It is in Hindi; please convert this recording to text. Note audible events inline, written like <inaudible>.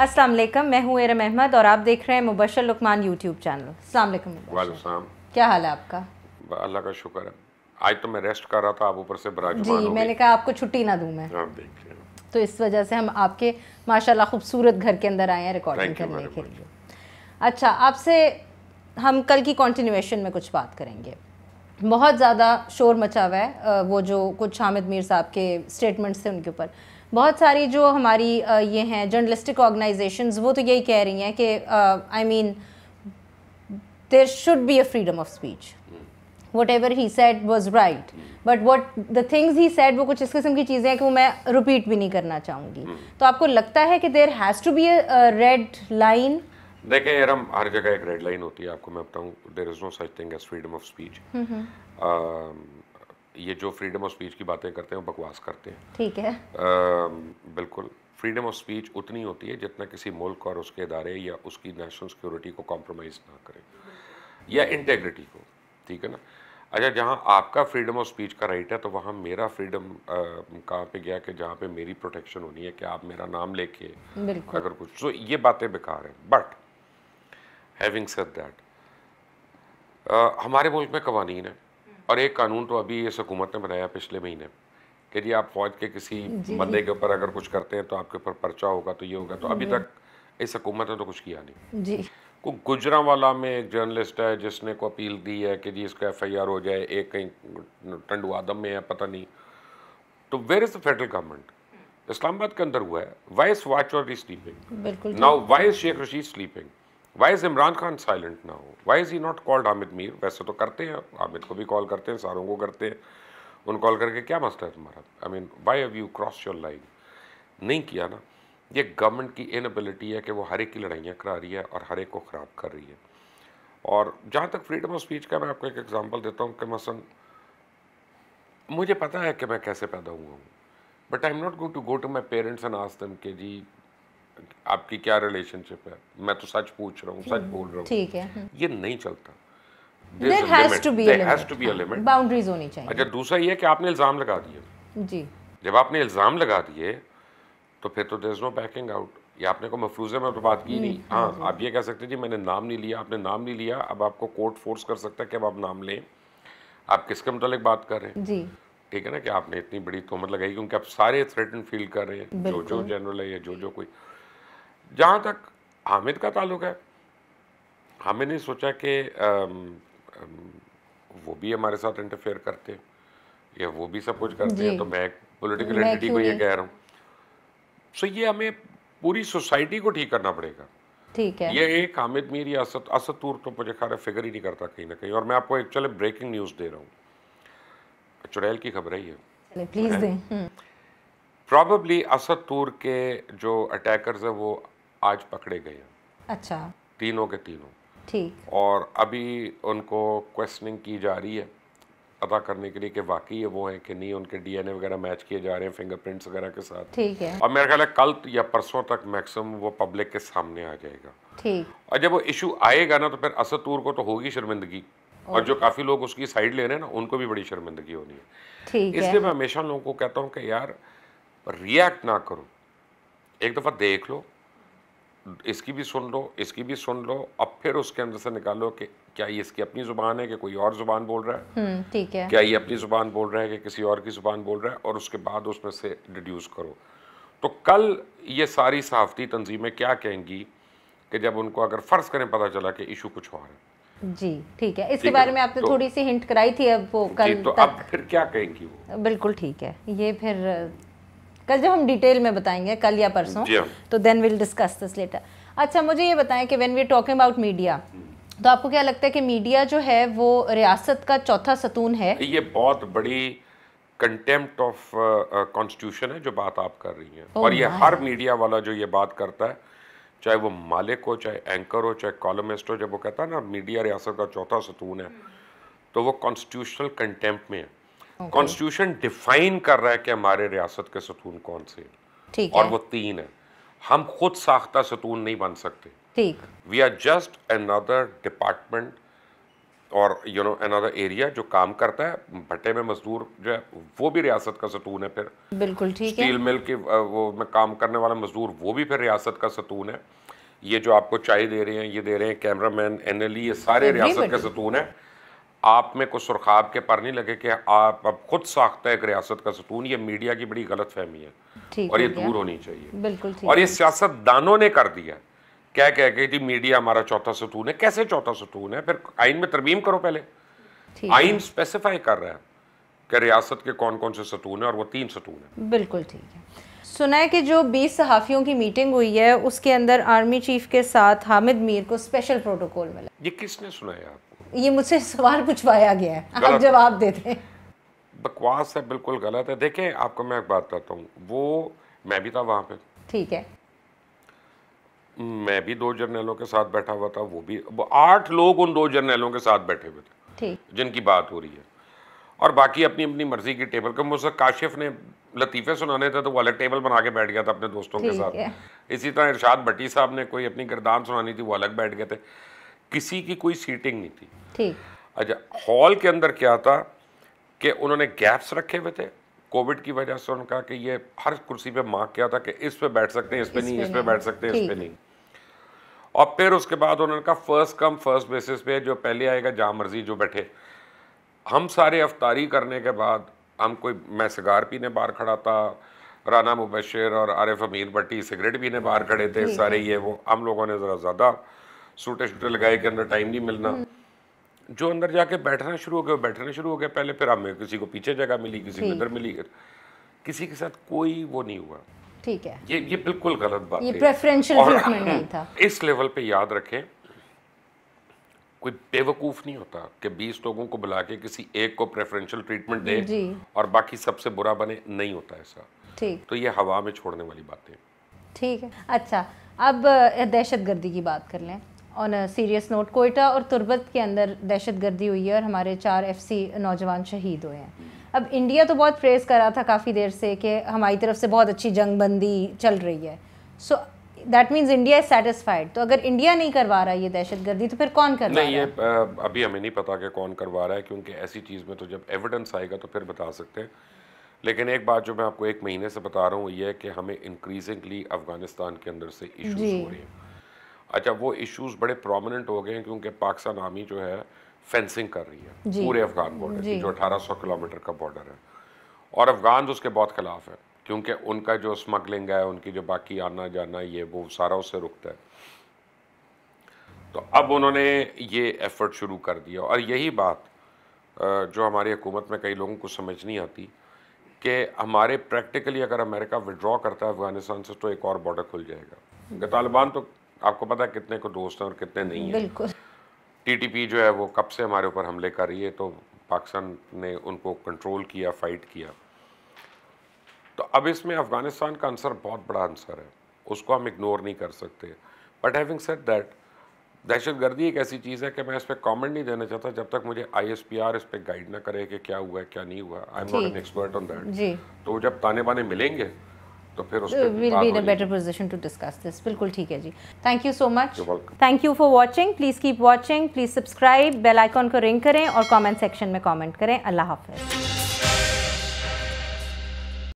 अस्सलाम वालेकुम मैं हूँ एरम अहमद और आप देख रहे हैं मुबशर लुकमान यूट्यूब चैनल अस्सलाम क्या हाल है आपका अल्लाह का शुक्र है आज तो मैं रेस्ट कर रहा था आप ऊपर से जी मैंने कहा आपको छुट्टी ना दूँ मैं हाँ, तो इस वजह से हम आपके माशाल्लाह खूबसूरत घर के अंदर आए हैं रिकॉर्डिंग करने के लिए अच्छा आपसे हम कल की कॉन्टीन्यूशन में कुछ बात करेंगे बहुत ज़्यादा शोर मचा हुआ है वो जो कुछ हामिद मीर साहब के स्टेटमेंट्स थे उनके ऊपर बहुत सारी जो हमारी ये हैं जर्नलिस्टिक ऑर्गेनाइजेशन वो तो यही कह रही हैं कि I mean there should be a freedom of speech whatever he said was right but what the things he said वो कुछ इस किस्म की चीज़ें हैं कि वो मैं रिपीट भी नहीं करना चाहूँगी तो आपको लगता है कि there has to be a red line देखें यार हम हर जगह एक रेड लाइन होती है आपको मैं बताऊँ there is no such thing as freedom of speech ये जो फ्रीडम ऑफ स्पीच की बातें करते हैं बकवास करते हैं ठीक है आ, बिल्कुल फ्रीडम ऑफ स्पीच उतनी होती है जितना किसी मुल्क और उसके इदारे या उसकी नेशनल सिक्योरिटी को कॉम्प्रोमाइज़ ना करें या इंटेग्रिटी को ठीक है ना अच्छा जहाँ आपका फ्रीडम ऑफ स्पीच का राइट है तो वहाँ मेरा फ्रीडम कहाँ पे गया कि जहाँ पे मेरी प्रोटेक्शन होनी है कि आप मेरा नाम लेके अगर कुछ तो ये बातें बेकार हैं बट हैविंग सेड दैट हमारे मुल्क में कवानीन है और एक कानून तो अभी इस हुकूमत ने बनाया पिछले महीने कि जी आप फौज के किसी बंदे के ऊपर अगर कुछ करते हैं तो आपके ऊपर पर्चा होगा तो ये होगा तो अभी हम्म। तक इस हुकूमत ने तो कुछ किया नहीं जी को वाला में एक जर्नलिस्ट है जिसने को अपील दी है कि जी इसका एफ आई आर हो जाए एक कहीं टंडू आदम में है पता नहीं तो where is the federal government Islamabad के अंदर हुआ है वाइस वाच और sleeping now why's Sheikh Rashid sleeping why is Imran Khan silent ना हो why is he not called Hamid Mir वैसे तो करते हैं आमिद को भी कॉल करते हैं सारों को करते हैं उन कॉल करके क्या मसला है तुम्हारा I mean why have you cross your line नहीं किया ना ये गवर्नमेंट की इनबिलिटी है कि वो हर एक की लड़ाइयाँ करा रही है और हर एक को ख़राब कर रही है और जहाँ तक फ्रीडम ऑफ स्पीच का मैं आपको एक एग्ज़ाम्पल देता हूँ कि मसन मुझे पता है कि मैं कैसे पैदा हुआ हूँ but I am not going to go to my parents and आस्तम के जी आपकी क्या रिलेशनशिप है मैं तो सच पूछ रहा हूँ सच हम्म, बोल रहा हूँ ठीक है हम्म। ये नहीं चलता अच्छा दूसरा ये कि आपने इल्ज़ाम लगा दिए जी जब आपने इल्ज़ाम लगा दिए तो फिर तो there is no backing out ये आपने को है मैं तो बात की हम्म, नहीं हाँ, हाँ आप ये कह सकते जी मैंने नाम नहीं लिया आपने नाम नहीं लिया अब आपको कोर्ट फोर्स कर सकता है कि अब आप नाम लें आप किसके मतलब बात कर रहे हैं जी ठीक है ना कि आपने इतनी बड़ी तोहमत लगाई क्योंकि आप सारे थ्रेटन फील कर रहे हैं जो जो जनरल है या जो जो कोई जहाँ तक हामिद का ताल्लुक है हमें नहीं सोचा कि वो भी हमारे साथ इंटरफेयर करते या वो भी सब कुछ करते हैं तो मैं पॉलिटिकल एंटिटी को ये कह रहा हूँ सो ये हमें पूरी सोसाइटी को ठीक करना पड़ेगा ठीक है ये एक हामिद मीर या असद तूर तो मुझे खैर फिगर ही नहीं करता कहीं ना कहीं और मैं आपको एक्चुअली ब्रेकिंग न्यूज़ दे रहा हूँ चुड़ैल की खबर है ये प्लीज दें प्रॉबली असद तूर के जो अटैकर्स हैं वो आज पकड़े गए हैं अच्छा तीनों के तीनों ठीक और अभी उनको क्वेश्चनिंग की जा रही है पता करने के लिए कि वाकई है वो है कि नहीं उनके डीएनए वगैरह मैच किए जा रहे हैं फिंगरप्रिंट्स वगैरह के साथ ठीक है और मेरा ख्याल है कल या परसों तक मैक्सिमम वो पब्लिक के सामने आ जाएगा ठीक और जब वो इशू आएगा ना तो फिर असतूर को तो होगी शर्मिंदगी और जो काफ़ी लोग उसकी साइड ले रहे हैं ना उनको भी बड़ी शर्मिंदगी होनी है ठीक इसलिए मैं हमेशा लोगों को कहता हूँ कि यार रिएक्ट ना करो एक दफ़ा देख लो इसकी भी सुन लो इसकी भी सुन लो अब फिर उसके अंदर से निकालो कि क्या ये इसकी अपनी ज़ुबान है कि कोई और ज़ुबान बोल रहा है हम्म, ठीक है क्या ये अपनी ज़ुबान बोल रहा है कि किसी और की ज़ुबान बोल रहा है और उसके बाद उसमें से डिड्यूस करो तो कल ये सारी सहाफ़ती तंजीमें क्या कहेंगी कि जब उनको अगर फ़र्ज़ करें पता चला कि इशू कुछ और है जी ठीक है इसके बारे में आपने तो, थोड़ी सी हिंट कराई थी अब वो कल जी, तो तक, अब फिर क्या कहेंगी वो बिल्कुल ठीक है ये फिर कल जब हम डिटेल में बताएंगे कल या परसों तो then will discuss this later अच्छा मुझे ये बताएं कि when we talking about media तो आपको क्या लगता है कि मीडिया जो है वो रियासत का चौथा सतून है ये बहुत बड़ी कंटेम्प्ट ऑफ कॉन्स्टिट्यूशन है जो बात आप कर रही हैं oh और ये हर मीडिया वाला जो ये बात करता है चाहे वो मालिक हो चाहे एंकर हो चाहे कॉलमिस्ट हो जब वो कहता है ना मीडिया रियासत का चौथा सतून है तो वो कॉन्स्टिट्यूशनल कंटेम्प्ट में है कॉन्स्टिट्यूशन डिफाइन कर रहा है कि हमारे रियासत के सतून कौन से हैं और है। वो तीन है हम खुद साख्ता सतून नहीं बन सकते ठीक we are just another department और यू नो अनदर एरिया जो काम करता है भट्टे में मजदूर जो है वो भी रियासत का सतून है फिर बिल्कुल ठीक है मिल के वो में काम करने वाला मजदूर वो भी फिर रियासत का सतून है ये जो आपको चाय दे रहे हैं ये दे रहे हैं कैमरामैन एनएलई ये सारे रियासत के सतून है आप में कुछ सुरखाब के पर नहीं लगे कि आप अब खुद साख्त एक रियासत का सतून ये मीडिया की बड़ी गलत फहमी है और ये दूर होनी चाहिए बिल्कुल और ये सियासतदानों ने कर दिया क्या कह के जी मीडिया हमारा चौथा सतून है कैसे चौथा सतून है फिर आइन में तरमीम करो पहले आइन स्पेसिफाई कर रहा है कि रियासत के कौन कौन से सतून है और वो तीन सतून है बिल्कुल ठीक है सुना है कि जो 20 सहाफ़ियों की मीटिंग हुई है उसके अंदर आर्मी चीफ के साथ हामिद मीर को स्पेशल प्रोटोकॉल मिला ये किसने सुनाया आप ये मुझसे सवाल पूछवाया गया है आप जवाब देते हैं बकवास है बिल्कुल गलत है देखें आपको मैं एक बात बताता हूँ वो मैं भी था वहाँ पे ठीक है मैं भी दो जर्नलों के साथ बैठा हुआ था वो भी वो आठ लोग उन दो जर्नलों के साथ बैठे हुए थे ठीक जिनकी बात हो रही है और बाकी अपनी अपनी मर्जी की टेबल का मुझसे काशिफ ने लतीफ़े सुनाने थे तो वो अलग टेबल बना के बैठ गया था अपने दोस्तों के साथ इसी तरह इरशाद भट्टी साहब ने कोई अपनी गिरदान सुनानी थी वो अलग बैठ गए थे किसी की कोई सीटिंग नहीं थी अच्छा हॉल के अंदर क्या था कि उन्होंने गैप्स रखे हुए थे कोविड की वजह से उन्होंने कहा कि ये हर कुर्सी पे मार्क किया था कि इस पे बैठ सकते हैं इस पे नहीं इस पे बैठ सकते हैं इस पे नहीं और फिर उसके बाद उन्होंने कहा फर्स्ट कम फर्स्ट बेसिस पे जो पहले आएगा जहाँ मर्जी जो बैठे हम सारे अफ्तारी करने के बाद हम कोई मैं सिगार पीने बाहर खड़ा था राना मुबशर और आरिफ अमीर भट्टी सिगरेट पीने बाहर खड़े थे सारे ये वो हम लोगों ने ज़रा ज़्यादा सूटे शूटे लगाए के अंदर टाइम नहीं मिलना जो अंदर जाके बैठना शुरू हो गया बैठना शुरू हो गया पहले फिर हमें किसी को पीछे जगह मिली किसी को इधर मिली किसी के साथ कोई वो नहीं हुआ ठीक है ये ये बिल्कुल गलत बात ये प्रेफरेंशियल ट्रीटमेंट नहीं था <clears throat> इस लेवल पे याद रखें कोई बेवकूफ नहीं होता कि 20 लोगों को बुला के किसी एक को प्रेफरेंशियल ट्रीटमेंट दे और बाकी सबसे बुरा बने नहीं होता ऐसा ठीक तो ये हवा में छोड़ने वाली बातें ठीक है अच्छा अब दहशत गर्दी की बात कर लें on a serious note Quetta और तुर्बत के अंदर दहशत गर्दी हुई है और हमारे चार एफ नौजवान शहीद हुए हैं अब इंडिया तो बहुत प्रेस कर रहा था काफ़ी देर से कि हमारी तरफ से बहुत अच्छी जंगबंदी चल रही है so that means India is satisfied तो अगर इंडिया नहीं करवा रहा ये दहशत गर्दी तो फिर कौन कर नहीं ये अभी हमें नहीं पता कि कौन करवा रहा है क्योंकि ऐसी चीज़ में तो जब एविडेंस आएगा तो फिर बता सकते हैं लेकिन एक बात जो मैं आपको एक महीने से बता रहा हूँ ये है कि हमें इंक्रीजिंगली अफगानिस्तान के अंदर से इशूज हो रही हैं अच्छा वो इश्यूज बड़े प्रोमिनेंट हो गए हैं क्योंकि पाकिस्तान आर्मी जो है फेंसिंग कर रही है पूरे अफगान बॉर्डर की जो 1800 किलोमीटर का बॉर्डर है और अफगान तो उसके बहुत खिलाफ है क्योंकि उनका जो स्मगलिंग है उनकी जो बाकी आना जाना ये वो सारा उससे रुकता है तो अब उन्होंने ये एफर्ट शुरू कर दिया और यही बात जो हमारी हुकूमत में कई लोगों को समझ नहीं आती कि हमारे प्रैक्टिकली अगर अमेरिका विड्रॉ करता है अफगानिस्तान से तो एक और बॉर्डर खुल जाएगा तालिबान तो आपको पता है कितने को दोस्त हैं और कितने नहीं हैं बिल्कुल टीटीपी जो है वो कब से हमारे ऊपर हमले कर रही है तो पाकिस्तान ने उनको कंट्रोल किया फाइट किया तो अब इसमें अफ़गानिस्तान का आंसर बहुत बड़ा आंसर है उसको हम इग्नोर नहीं कर सकते बट हैविंग सेट दैट दहशत गर्दी एक ऐसी चीज़ है कि मैं इस पर कॉमेंट नहीं देना चाहता जब तक मुझे आई एस पी आर इस पर गाइड ना करे कि क्या हुआ है क्या नहीं हुआ I am not an expert on that तो जब ताने बाने मिलेंगे तो फिर will be in a better position to discuss this बिल्कुल ठीक है जी thank you so much thank you for watching please keep watching please subscribe bell icon को रिंग करें और कमेंट सेक्शन में कमेंट करें अल्लाह हाफिज़